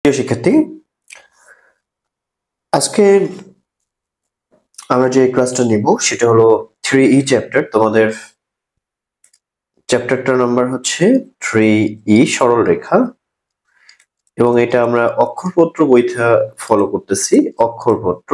প্রিয় শিক্ষার্থী আজকে আমরা যে ক্লাসটা নিব সেটা হলো থ্রি ই চ্যাপ্টার তোমাদের চ্যাপ্টারটা নাম্বার হচ্ছে থ্রি ই e সরল রেখা এবং এটা আমরা অক্ষরপত্র বৈঠা ফলো করতেছি অক্ষরপত্র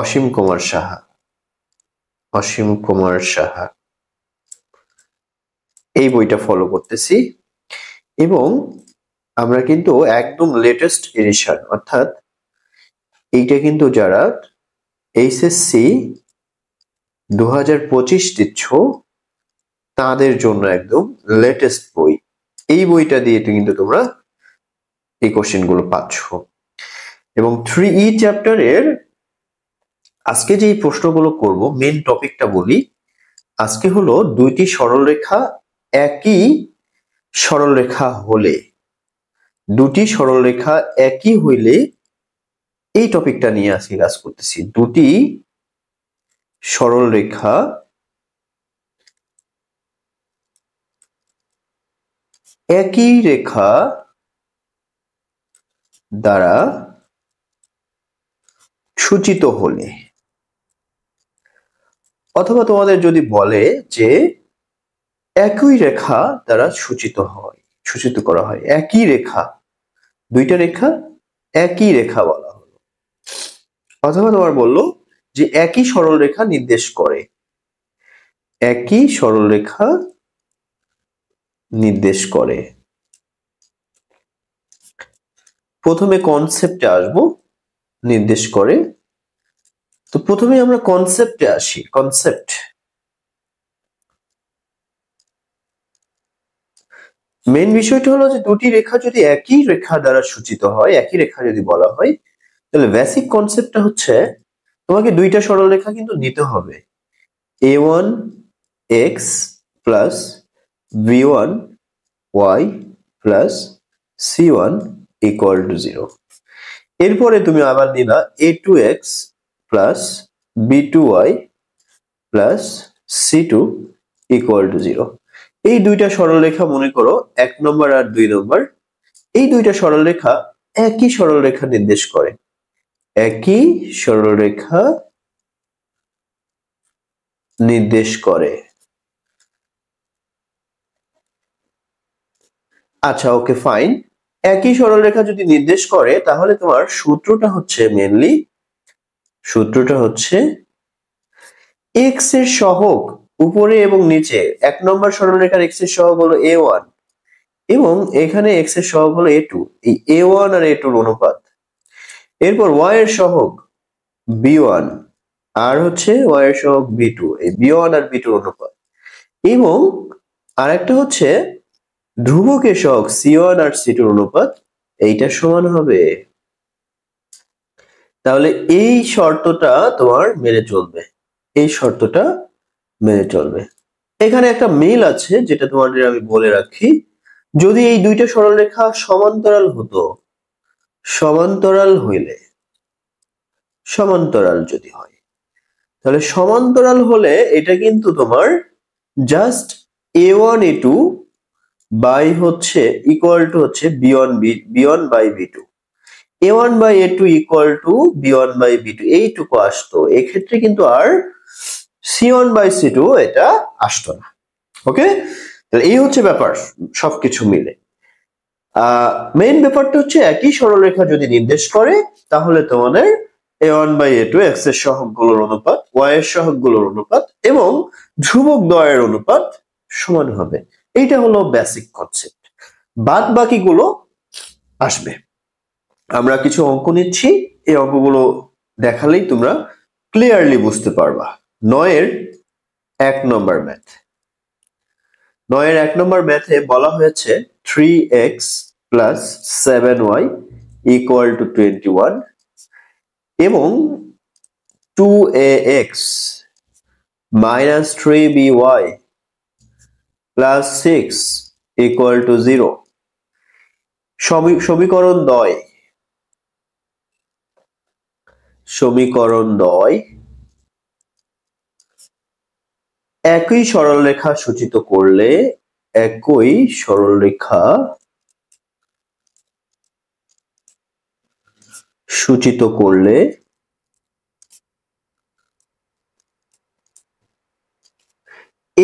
অসীম কুমার সাহা অসীম কুমার সাহা এই বইটা ফলো করতেছি এবং আমরা কিন্তু একদম লেটেস্ট এডিশন অর্থাৎ এইটা কিন্তু যারা এইচএসসি দু হাজার পঁচিশ দিচ্ছ তাদের জন্য একদম লেটেস্ট বই এই বইটা দিয়ে কিন্তু তোমরা এই কোশ্চেনগুলো পাচ্ছ এবং থ্রি ই চ্যাপ্টারের আজকে যে প্রশ্নগুলো করব মেন টপিকটা বলি আজকে হলো দুইটি সরলরেখা একই সরলরেখা হলে দুটি সরলরেখা একই হইলে এই টপিকটা নিয়ে আজকে কাজ করতেছি দুটি সরলরেখা একই রেখা দ্বারা সূচিত হলে অথবা তোমাদের যদি বলে যে একই রেখা দ্বারা সূচিত হয় সূচিত করা হয় একই রেখা দুইটা রেখা একই রেখা বলা হলো অথবা তোমার বললো যে একই সরল রেখা নির্দেশ করে একই সরল রেখা নির্দেশ করে প্রথমে কনসেপ্টে আসব নির্দেশ করে তো প্রথমে আমরা কনসেপ্টে আসি কনসেপ্ট মেন বিষয়টি হলো যে দুটি রেখা যদি একই রেখা দ্বারা সূচিত হয় একই রেখা যদি বলা হয় তাহলে বেসিক কনসেপ্টটা হচ্ছে তোমাকে দুইটা সরল রেখা কিন্তু নিতে হবে A one x plus B one y plus C one equal to zero এরপরে তুমি আবার নিলা A two x plus B two y plus C two equal to zero এই দুইটা সরলরেখা মনে করো এক নম্বর আর দুই নম্বর এই দুইটা সরলরেখা একই সরলরেখা নির্দেশ করে একই সরলরেখা নির্দেশ করে আচ্ছা ওকে ফাইন একই সরলরেখা যদি নির্দেশ করে তাহলে তোমার সূত্রটা হচ্ছে মেনলি সূত্রটা হচ্ছে এক্স এর সহগ উপরে এবং নিচে এক নম্বর সরলরেখার এক্স এর সহগ হলো এ ওয়ান এবং এখানে এক্স এর সহগ হলো এ টু এই এ ওয়ান আর এ টুর অনুপাত এরপর ওয়াই এর সহগ বি ওয়ান আর হচ্ছে ওয়াই এর সহগ বি টু এই বি ওয়ান আর বি টুর অনুপাত এবং আরেকটা হচ্ছে ধ্রুবকের সহগ সি ওয়ান আর সি টুর অনুপাত এইটা সমান হবে তাহলে এই শর্তটা তোমার মেনে চলবে এই শর্তটা মেনে চলবে এখানে একটা মিল আছে যেটা তোমাদের আমি বলে রাখি যদি এই দুইটা সরলরেখা সমান্তরাল হতো সমান্তরাল হইলে সমান্তরাল যদি হয় তাহলে সমান্তরাল হলে এটা কিন্তু তোমার just A one A two by হচ্ছে ইকুয়াল টু হচ্ছে B one B by B two A one by A two equal to B one by B two এইটুকু আসতো এক্ষেত্রে কিন্তু আর C one by C two এটা আসতো না ওকে তাহলে এই হচ্ছে ব্যাপার সবকিছু মিলে মেইন ব্যাপারটা হচ্ছে একই সরলরেখা যদি নির্দেশ করে তাহলে তোমাদের A one by A two x এর সহক গুলোর অনুপাত ওয়াই এর গুলোর অনুপাত এবং ধ্রুবক দয়ের অনুপাত সমান হবে এইটা হলো বেসিক কনসেপ্ট বাদ গুলো আসবে আমরা কিছু অঙ্ক নিচ্ছি এই অঙ্কগুলো দেখালেই তোমরা ক্লিয়ারলি বুঝতে পারবা নয়ের এক নম্বর ম্যাথ নয়ের এক নম্বর ম্যাথে বলা হয়েছে three x plus seven y equal to twenty one এবং two A x minus three B y plus six equal to zero সমীকরণ দয় সমীকরণ দয় একই সরলরেখা সূচিত করলে একই সরলরেখা সূচিত করলে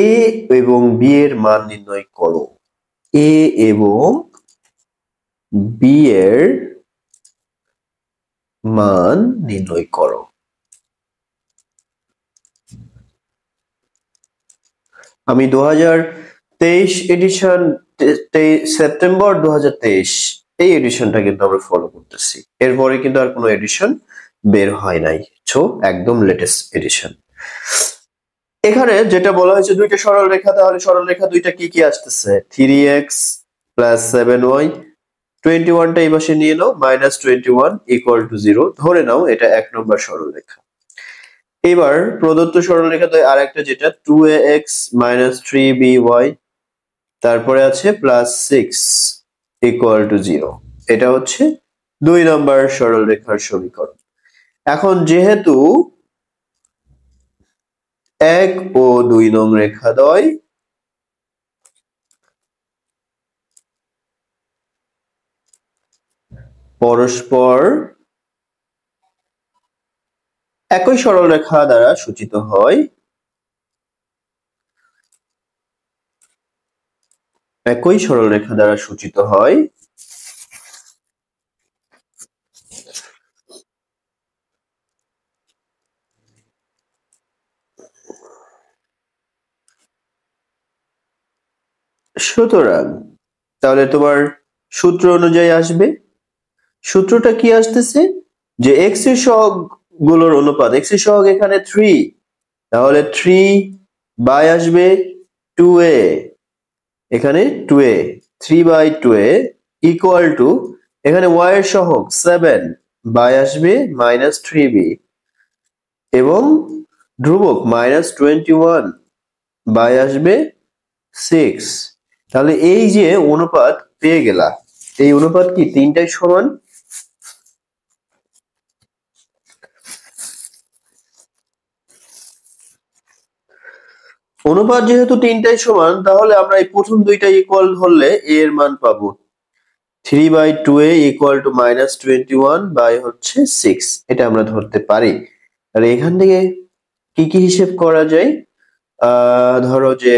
এ এবং বি এর মান নির্ণয় করো এ এবং বি এর মান নির্ণয় করো আমি দু তেইশ এডিশন সেপ্টেম্বর দু এই এডিশনটা কিন্তু আমরা ফলো করতেছি এরপরে কিন্তু আর কোনো এডিশন বের হয় নাই ছো একদম লেটেস্ট এডিশন এখানে যেটা বলা হয়েছে দুইটা সরল রেখা তাহলে সরল রেখা দুইটা কি কি আসতেছে three x plus seven y twenty ওয়ানটা এই পাশে নিয়ে নাও minus twenty one equal to zero ধরে নাও এটা এক নম্বর সরল রেখা এবার প্রদত্ত সরলরেখাতে আর একটা যেটা two A x minus three B y তারপরে আছে plus six equal to zero এটা হচ্ছে দুই নম্বর সরলরেখার সমীকরণ এখন যেহেতু এক ও দুই নং রেখাদ্বয় পরস্পর একই সরলরেখা দ্বারা সূচিত হয় একই সরল রেখা দ্বারা সূচিত হয় সুতরাং তাহলে তোমার সূত্র অনুযায়ী আসবে সূত্রটা কি আসতেছে যে এক্স এর সহগ গুলোর অনুপাত এক্স এর সহগ এখানে থ্রি তাহলে থ্রি বাই আসবে টু এ এখানে two A three by two A equal to এখানে ওয়াই এর সহগ সেভেন বাই আসবে মাইনাস থ্রি বি এবং ধ্রুবক মাইনাস টোয়েন্টি ওয়ান বাই আসবে সিক্স তাহলে এই যে অনুপাত পেয়ে গেলা এই অনুপাত কি তিনটাই সমান অনুপাত যেহেতু তিনটাই সমান তাহলে আমরা এই প্রথম দুইটা ইকুয়াল ধরলে এ এর মান পাবো three by two A equal to minus twenty one by হচ্ছে সিক্স এটা আমরা ধরতে পারি আর এখান থেকে কি কি হিসেব করা যায় আহ ধরো যে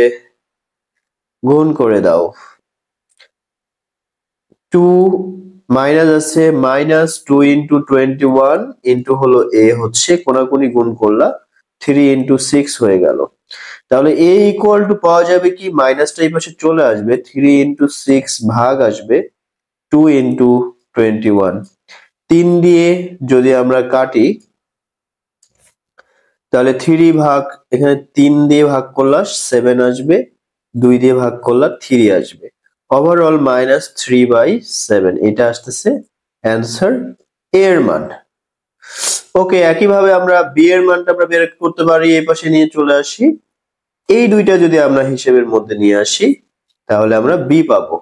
গুণ করে দাও টু মাইনাস আছে minus two into twenty one into হলো এ হচ্ছে কোনাকুনি গুণ করলা থ্রি ইন্টু সিক্স হয়ে গেল তাহলে এ ইকুয়াল টু পাওয়া যাবে কি মাইনাসটা এই পাশে চলে আসবে থ্রি ইন্টু সিক্স ভাগ আসবে টু ইন্টু টোয়েন্টি ওয়ান তিন দিয়ে যদি আমরা কাটি তাহলে থ্রি ভাগ এখানে তিন দিয়ে ভাগ করলা সেভেন আসবে দুই দিয়ে ভাগ করলা থ্রি আসবে overall minus three by seven এটা আসতেছে অ্যান্সার এর মান ওকে একইভাবে আমরা বি এর মানটা আমরা বের করতে পারি এই পাশে নিয়ে চলে আসি এই দুইটা যদি আমরা হিসেবের মধ্যে নিয়ে আসি তাহলে আমরা বি পাবো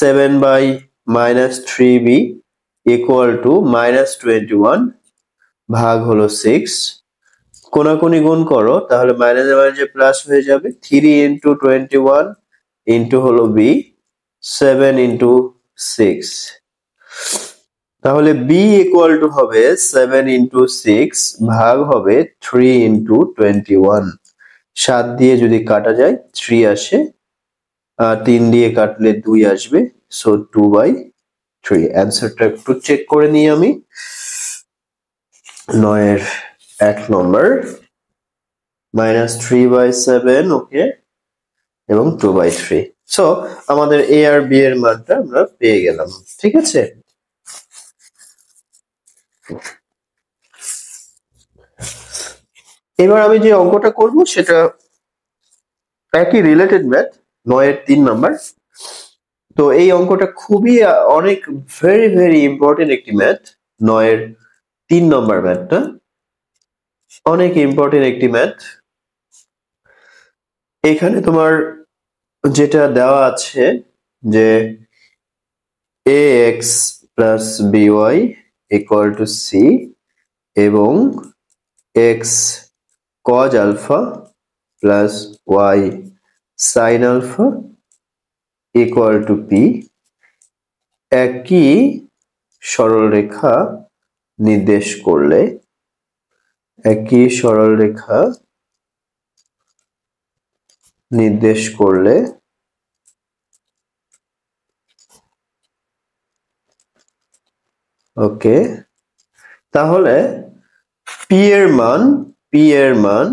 seven by minus three B equal to minus twenty one ভাগ হলো সিক্স কোনাকুনি গুণ করো তাহলে মাইনাস মাইনাসে প্লাস হয়ে যাবে three into twenty one into হলো বি সেভেন ইন্টু সিক্স তাহলে বি ইকুয়াল টু হবে সেভেন ইন্টু সিক্স ভাগ হবে থ্রি ইন্টু টোয়েন্টি ওয়ান সাত দিয়ে যদি কাটা যায় থ্রি আসে আর তিন দিয়ে কাটলে দুই আসবে সো টু বাই থ্রি অ্যান্সারটা একটু চেক করে নিই আমি নয়ের এক নম্বর minus three by seven okay এবং টু বাই থ্রি সো আমাদের এ আর বি এর মানটা আমরা পেয়ে গেলাম ঠিক আছে এবার আমি যে অঙ্কটা করব সেটা একই রিলেটেড ম্যাথ নয়ের তিন নাম্বার তো এই অঙ্কটা খুবই অনেক ভেরি ভেরি ইম্পর্টেন্ট একটি ম্যাথ নয়ের তিন নম্বর ম্যাথটা অনেক ইম্পর্টেন্ট একটি ম্যাথ এখানে তোমার যেটা দেওয়া আছে যে A x plus B y equal to C এবং x cos alpha plus y sin alpha equal to p একই রেখা নির্দেশ করলে একই রেখা নির্দেশ করলে ওকে তাহলে পি এর মান p এর মান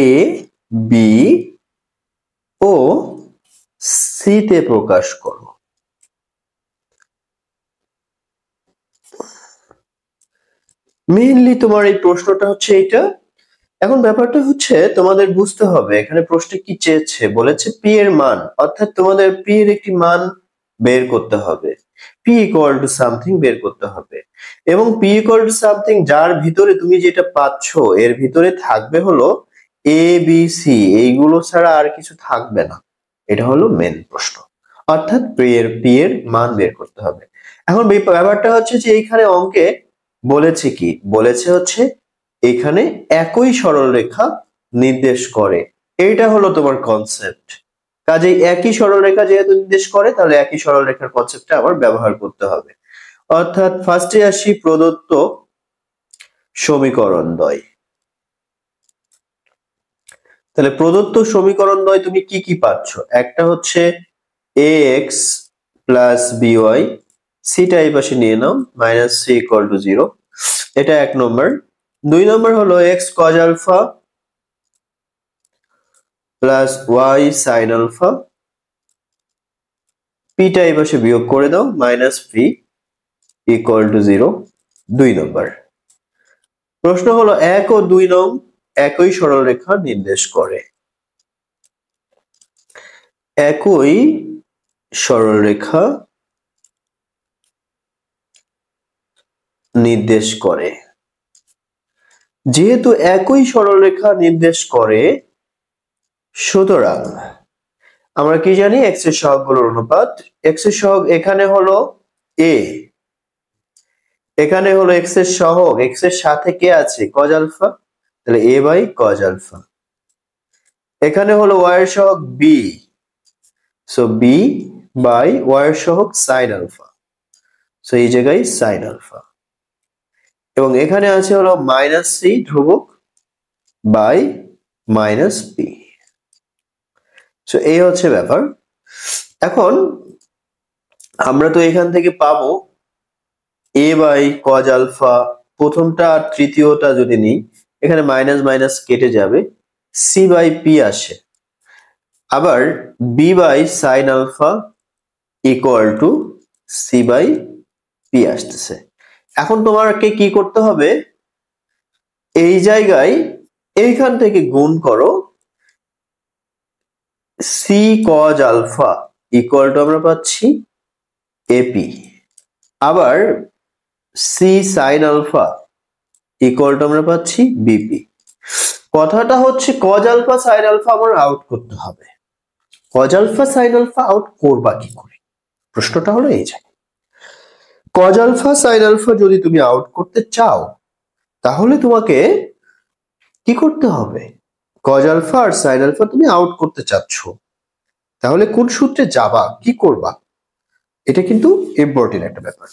a b ও তে প্রকাশ করো মেইনলি তোমার এই প্রশ্নটা হচ্ছে এটা এখন ব্যাপারটা হচ্ছে তোমাদের বুঝতে হবে এখানে প্রশ্ন কি চেয়েছে বলেছে পি এর মান অর্থাৎ তোমাদের পি এর একটি মান বের করতে হবে ইকুয়াল টু সামথিং বের করতে হবে এবং পি ইকুয়াল টু সামথিং যার ভিতরে তুমি যেটা পাচ্ছ এর ভিতরে থাকবে হলো এ বি সি এইগুলো ছাড়া আর কিছু থাকবে না এটা হলো মেন প্রশ্ন অর্থাৎ পি এর পি এর মান বের করতে হবে এখন ব্যাপারটা হচ্ছে যে এইখানে অঙ্কে বলেছে কি বলেছে হচ্ছে এখানে একই সরলরেখা নির্দেশ করে এইটা হলো তোমার কনসেপ্ট কাজেই একই সরলরেখা যেহেতু নির্দেশ করে তাহলে একই সরলরেখার কনসেপ্টটা আবার ব্যবহার করতে হবে অর্থাৎ ফার্স্টে আসি প্রদত্ত সমীকরণ দ্বয় তাহলে প্রদত্ত সমীকরণ দ্বয় তুমি কি কি পাচ্ছ একটা হচ্ছে এ এক্স প্লাস বিওয়াই সিটা এই পাশে নিয়ে নাও minus C equal to zero এটা এক নম্বর দুই নম্বর হলো x cos alpha plus y sine alpha পিটা এই পাশে বিয়োগ করে দাও minus P equal to zero দুই নম্বর প্রশ্ন হলো এক ও দুই নং একই সরলরেখা নির্দেশ করে একই সরলরেখা নির্দেশ করে যেহেতু একই সরলরেখা নির্দেশ করে সুতরাং আমরা কি জানি এক্স এর গুলোর অনুপাত এক্স এর সহগ এখানে হলো এ এখানে হলো এক্স এর সহগ এক্স এর সাথে কে আছে কজ আলফা তাহলে এ বাই কজ আলফা এখানে হলো ওয়াই এর সহগ B so B by y এর সহগ সাইন আলফা সো এই জায়গায় সাইন আলফা এবং এখানে আছে হলো মাইনাস সি ধ্রুবক বাই মাইনাস পি সো এই হচ্ছে ব্যাপার এখন আমরা তো এখান থেকে পাবো এ বাই কজ আলফা প্রথমটা আর তৃতীয়টা যদি নিই এখানে মাইনাস মাইনাস কেটে যাবে সি বাই পি আসে আবার B by sine alpha equal to C by P আসতেছে এখন তোমাকে কি করতে হবে এই জায়গায় এইখান থেকে গুণ করো C cos alpha equal to আমরা পাচ্ছি এপি আবার C sine alpha equal to আমরা পাচ্ছি বিপি কথাটা হচ্ছে কজ আলফা সাইন আলফা আমার আউট করতে হবে cos alpha sine alpha out করবা কি করে প্রশ্নটা হলো এই জায়গায় কজ আলফা সাইন আলফা যদি তুমি আউট করতে চাও তাহলে তোমাকে কি করতে হবে কজ আলফা আর সাইন আলফা তুমি আউট করতে চাচ্ছ তাহলে কোন সূত্রে যাবা কি করবা এটা কিন্তু ইম্পর্টেন্ট একটা ব্যাপার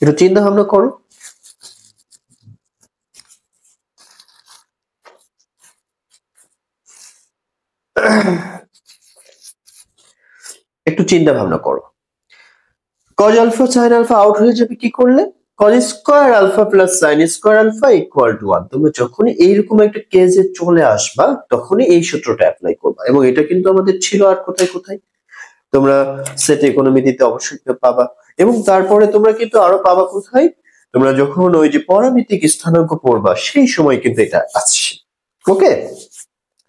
একটু চিন্তা ভাবনা করো একটু চিন্তা ভাবনা করো cos alpha sine alpha out হয়ে যাবে কি করলে cos square alpha plus sine square alpha equal to one তোমরা যখনই এইরকম একটা কেজে চলে আসবা তখনই এই সূত্রটা অ্যাপ্লাই করবা এবং এটা কিন্তু আমাদের ছিল আর কোথায় কোথায় তোমরা সেট ইকোনমিতে অবশ্যই পাবা এবং তারপরে তোমরা কিন্তু আরো পাবা কোথায় তোমরা যখন ওই যে পরামিতিক স্থানাঙ্ক পড়বা সেই সময় কিন্তু এটা আসছে ওকে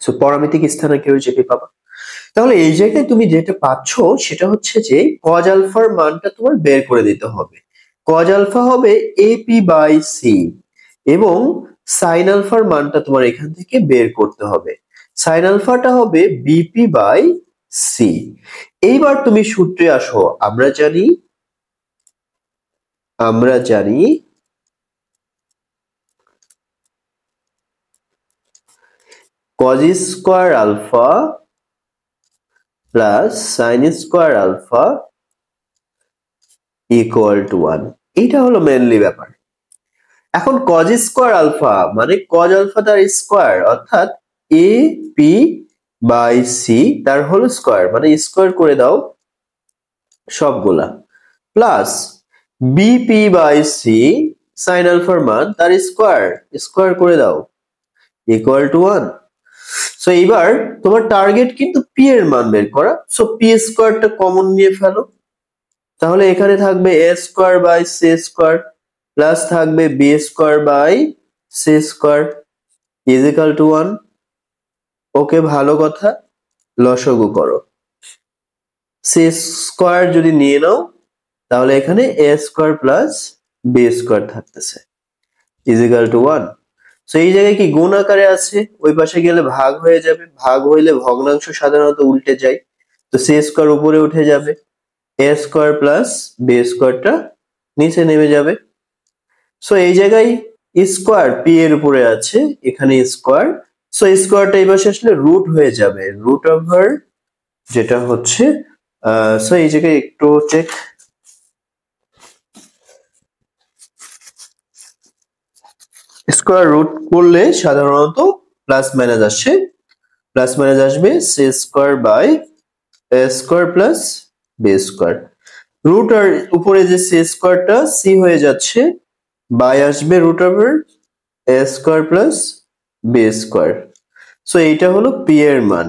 সো পরামিতিক স্থানাঙ্কের চেপে পাবা তাহলে এই জায়গায় তুমি যেটা পাচ্ছ সেটা হচ্ছে যে কজ আলফার মানটা তোমার বের করে দিতে হবে কজ আলফা হবে এপি বাই সি এবং সাইন আলফার মানটা তোমার এখান থেকে বের করতে হবে সাইন আলফাটা হবে বিপি বাই সি এইবার তুমি সূত্রে আসো আমরা জানি আমরা জানি cos square alpha plus sine square alpha equal to one এটা হলো মেনলি ব্যাপার এখন কজ স্কোয়ার আলফা মানে কজ আলফা তার স্কোয়ার অর্থাৎ এ পি বাই সি তার হলো স্কোয়ার মানে স্কোয়ার করে দাও সবগুলা plus B P by C sine আলফার মান তার স্কোয়ার স্কোয়ার করে দাও ইকুয়াল টু ওয়ান সো এইবার তোমার টার্গেট কিন্তু পি এর মান বের করা সো পি স্কোয়ারটা কমন নিয়ে ফেলো তাহলে এখানে থাকবে A square by C square plus থাকবে B square by C square equal to one okay ভালো কথা লসগু করো সি স্কোয়ার যদি নিয়ে নাও তাহলে এখানে A square plus B square থাকতেছে ইজিক্যাল টু ওয়ান সো এই জায়গায় কি গুণ আকারে আছে ওই পাশে গেলে ভাগ হয়ে যাবে ভাগ হইলে ভগ্নাংশ সাধারণত উল্টে যায় তো সি স্কোয়ার উপরে উঠে যাবে এ স্কোয়ার প্লাস বি স্কোয়ারটা নিচে নেমে যাবে সো এই জায়গায় স্কোয়ার পি এর উপরে আছে এখানে স্কোয়ার সো স্কোয়ারটা এই পাশে আসলে রুট হয়ে যাবে রুট ওভার যেটা হচ্ছে সো এই জায়গায় একটু চেক স্কোয়ার রুট করলে সাধারণত প্লাস মাইনাস আসে প্লাস মাইনাস আসবে সে square by square plus B square root আর উপরে যে সি স্কোয়ারটা সি হয়ে যাচ্ছে বাই আসবে root over A square plus B square so এইটা হলো পি এর মান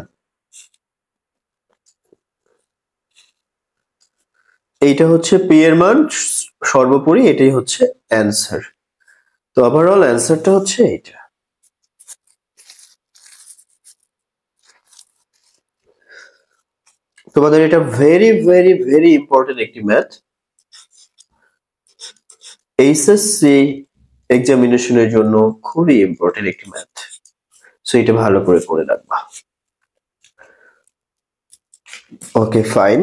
এইটা হচ্ছে পি এর মান সর্বোপরি এটাই হচ্ছে অ্যান্সার তো ওভারঅল অ্যান্সারটা হচ্ছে এইটা তোমাদের এটা ভেরি ভেরি ভেরি ইম্পর্টেন্ট একটি ম্যাথ এইচএসসি এক্সামিনেশনের জন্য খুবই ইম্পর্টেন্ট একটি ম্যাথ সো এটা ভালো করে করে রাখবা ওকে ফাইন